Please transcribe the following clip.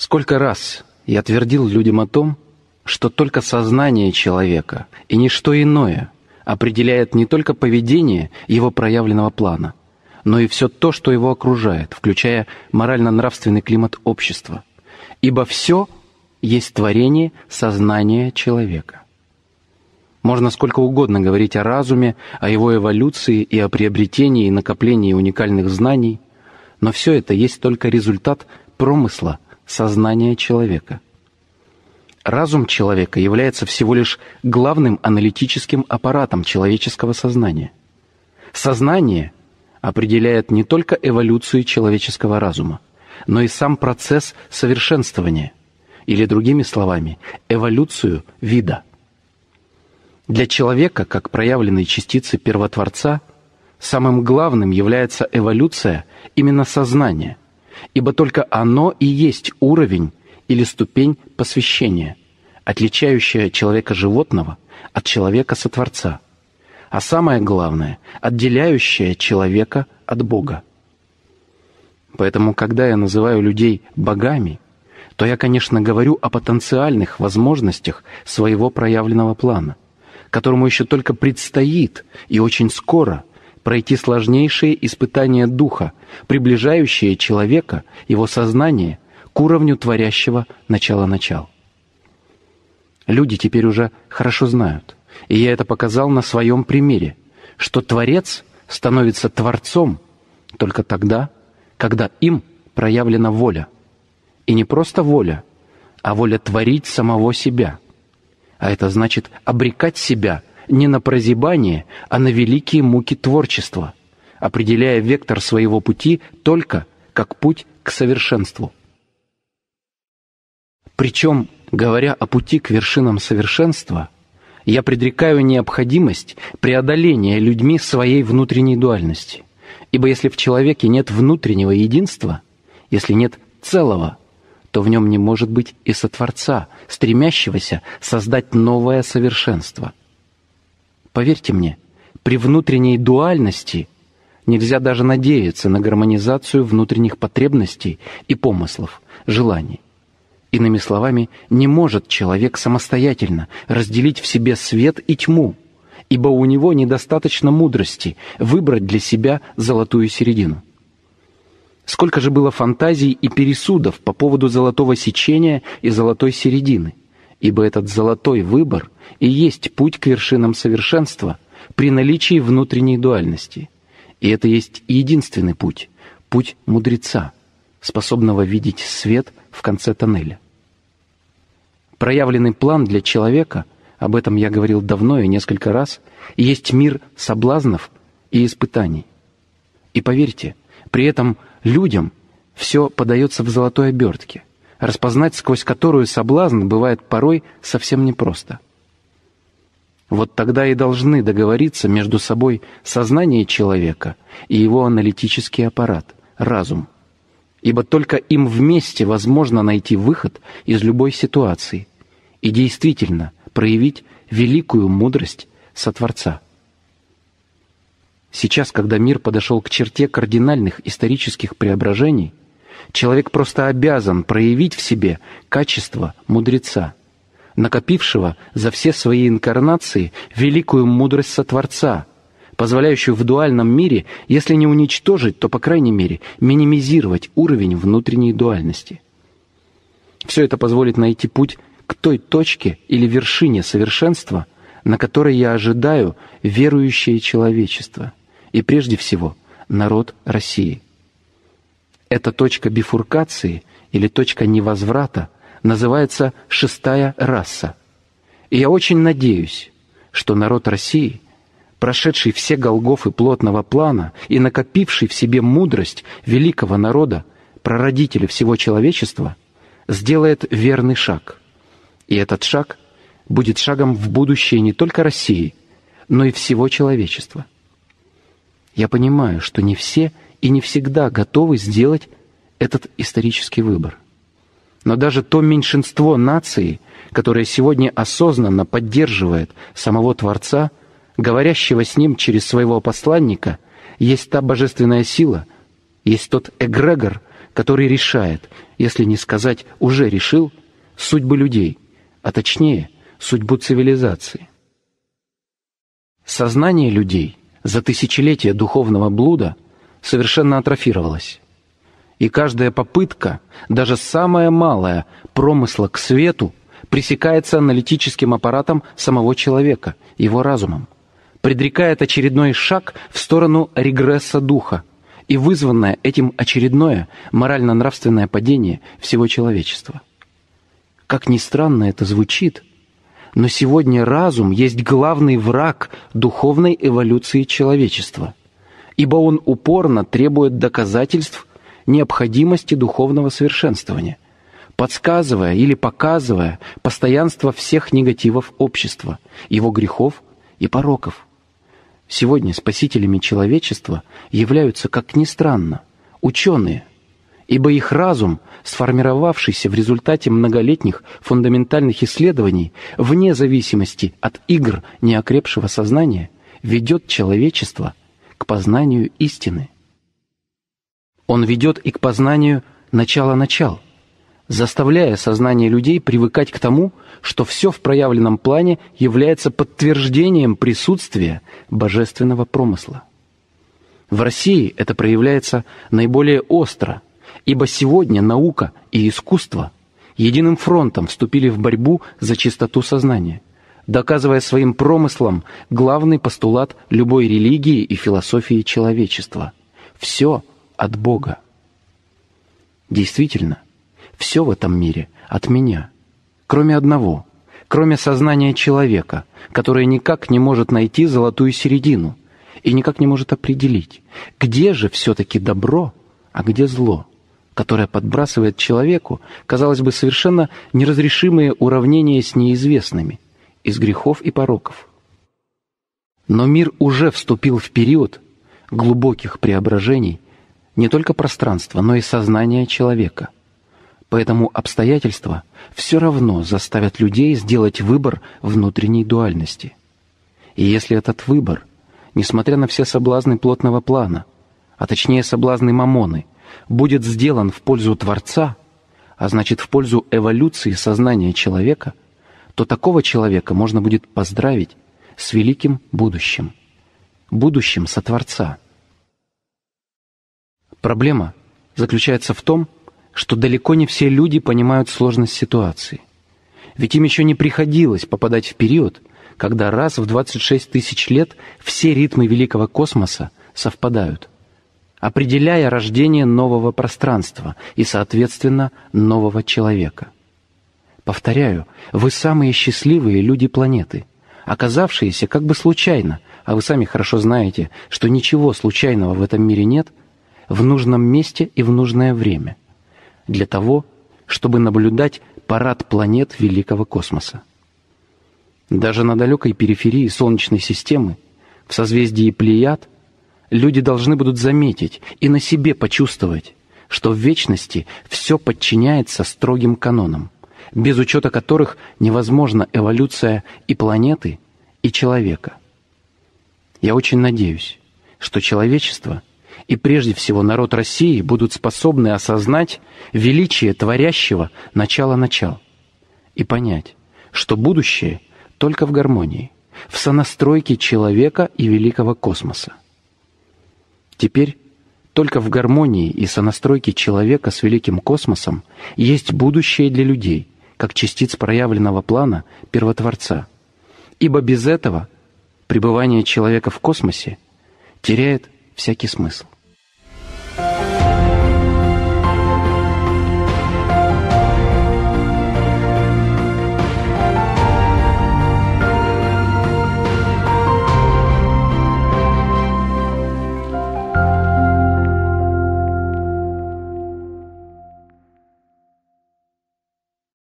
Сколько раз я твердил людям о том, что только сознание человека и ничто иное определяет не только поведение его проявленного плана, но и все то, что его окружает, включая морально-нравственный климат общества. Ибо все есть творение сознания человека. Можно сколько угодно говорить о разуме, о его эволюции и о приобретении и накоплении уникальных знаний, но все это есть только результат промысла – Сознание человека. Разум человека является всего лишь главным аналитическим аппаратом человеческого сознания. Сознание определяет не только эволюцию человеческого разума, но и сам процесс совершенствования, или другими словами, эволюцию вида. Для человека, как проявленной частицы первотворца, самым главным является эволюция именно сознания, ибо только оно и есть уровень или ступень посвящения, отличающая человека животного от человека сотворца, а самое главное, отделяющая человека от Бога. Поэтому, когда я называю людей богами, то я, конечно, говорю о потенциальных возможностях своего проявленного плана, которому еще только предстоит и очень скоро – пройти сложнейшие испытания духа, приближающие человека, его сознание, к уровню творящего начала-начал. Люди теперь уже хорошо знают, и я это показал на своем примере, что Творец становится Творцом только тогда, когда им проявлена воля. И не просто воля, а воля творить самого себя. А это значит обрекать себя – не на прозябание, а на великие муки творчества, определяя вектор своего пути только как путь к совершенству. Причем, говоря о пути к вершинам совершенства, я предрекаю необходимость преодоления людьми своей внутренней дуальности. Ибо если в человеке нет внутреннего единства, если нет целого, то в нем не может быть и сотворца, стремящегося создать новое совершенство – Поверьте мне, при внутренней дуальности нельзя даже надеяться на гармонизацию внутренних потребностей и помыслов, желаний. Иными словами, не может человек самостоятельно разделить в себе свет и тьму, ибо у него недостаточно мудрости выбрать для себя золотую середину. Сколько же было фантазий и пересудов по поводу золотого сечения и золотой середины ибо этот золотой выбор и есть путь к вершинам совершенства при наличии внутренней дуальности. И это есть единственный путь, путь мудреца, способного видеть свет в конце тоннеля. Проявленный план для человека, об этом я говорил давно и несколько раз, есть мир соблазнов и испытаний. И поверьте, при этом людям все подается в золотой обертке – распознать сквозь которую соблазн бывает порой совсем непросто. Вот тогда и должны договориться между собой сознание человека и его аналитический аппарат, разум. Ибо только им вместе возможно найти выход из любой ситуации и действительно проявить великую мудрость Сотворца. Сейчас, когда мир подошел к черте кардинальных исторических преображений – Человек просто обязан проявить в себе качество мудреца, накопившего за все свои инкарнации великую мудрость Сотворца, позволяющую в дуальном мире, если не уничтожить, то, по крайней мере, минимизировать уровень внутренней дуальности. Все это позволит найти путь к той точке или вершине совершенства, на которой я ожидаю верующее человечество и, прежде всего, народ России – эта точка бифуркации или точка невозврата называется «шестая раса». И я очень надеюсь, что народ России, прошедший все голгофы плотного плана и накопивший в себе мудрость великого народа, прародителя всего человечества, сделает верный шаг. И этот шаг будет шагом в будущее не только России, но и всего человечества я понимаю, что не все и не всегда готовы сделать этот исторический выбор. Но даже то меньшинство нации, которое сегодня осознанно поддерживает самого Творца, говорящего с ним через своего посланника, есть та божественная сила, есть тот эгрегор, который решает, если не сказать «уже решил», судьбы людей, а точнее, судьбу цивилизации. Сознание людей за тысячелетия духовного блуда совершенно атрофировалась. И каждая попытка, даже самая малая, промысла к свету пресекается аналитическим аппаратом самого человека, его разумом, предрекает очередной шаг в сторону регресса духа, и вызванное этим очередное морально-нравственное падение всего человечества. Как ни странно это звучит – но сегодня разум есть главный враг духовной эволюции человечества, ибо он упорно требует доказательств необходимости духовного совершенствования, подсказывая или показывая постоянство всех негативов общества, его грехов и пороков. Сегодня спасителями человечества являются, как ни странно, ученые, ибо их разум, сформировавшийся в результате многолетних фундаментальных исследований, вне зависимости от игр неокрепшего сознания, ведет человечество к познанию истины. Он ведет и к познанию начала-начал, заставляя сознание людей привыкать к тому, что все в проявленном плане является подтверждением присутствия божественного промысла. В России это проявляется наиболее остро – Ибо сегодня наука и искусство единым фронтом вступили в борьбу за чистоту сознания, доказывая своим промыслом главный постулат любой религии и философии человечества – все от Бога. Действительно, все в этом мире от меня, кроме одного, кроме сознания человека, которое никак не может найти золотую середину и никак не может определить, где же все-таки добро, а где зло – которая подбрасывает человеку, казалось бы, совершенно неразрешимые уравнения с неизвестными, из грехов и пороков. Но мир уже вступил в период глубоких преображений не только пространства, но и сознания человека. Поэтому обстоятельства все равно заставят людей сделать выбор внутренней дуальности. И если этот выбор, несмотря на все соблазны плотного плана, а точнее соблазны мамоны, будет сделан в пользу Творца, а значит в пользу эволюции сознания человека, то такого человека можно будет поздравить с великим будущим, будущим Сотворца. Проблема заключается в том, что далеко не все люди понимают сложность ситуации. Ведь им еще не приходилось попадать в период, когда раз в 26 тысяч лет все ритмы великого космоса совпадают определяя рождение нового пространства и, соответственно, нового человека. Повторяю, вы самые счастливые люди планеты, оказавшиеся как бы случайно, а вы сами хорошо знаете, что ничего случайного в этом мире нет, в нужном месте и в нужное время, для того, чтобы наблюдать парад планет великого космоса. Даже на далекой периферии Солнечной системы, в созвездии Плеяд, люди должны будут заметить и на себе почувствовать, что в вечности все подчиняется строгим канонам, без учета которых невозможна эволюция и планеты, и человека. Я очень надеюсь, что человечество и прежде всего народ России будут способны осознать величие творящего начала-начал и понять, что будущее только в гармонии, в сонастройке человека и великого космоса. Теперь только в гармонии и сонастройке человека с великим космосом есть будущее для людей, как частиц проявленного плана Первотворца. Ибо без этого пребывание человека в космосе теряет всякий смысл.